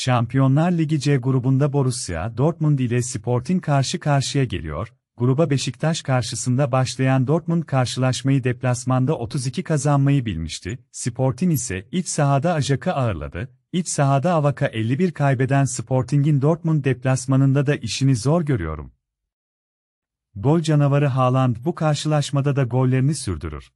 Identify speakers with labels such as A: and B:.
A: Şampiyonlar Ligi C grubunda Borussia Dortmund ile Sporting karşı karşıya geliyor. Gruba Beşiktaş karşısında başlayan Dortmund karşılaşmayı deplasmanda 32 kazanmayı bilmişti. Sporting ise iç sahada Ajak'ı ağırladı. İç sahada Avaka 51 kaybeden Sporting'in Dortmund deplasmanında da işini zor görüyorum. Gol canavarı Haaland bu karşılaşmada da gollerini sürdürür.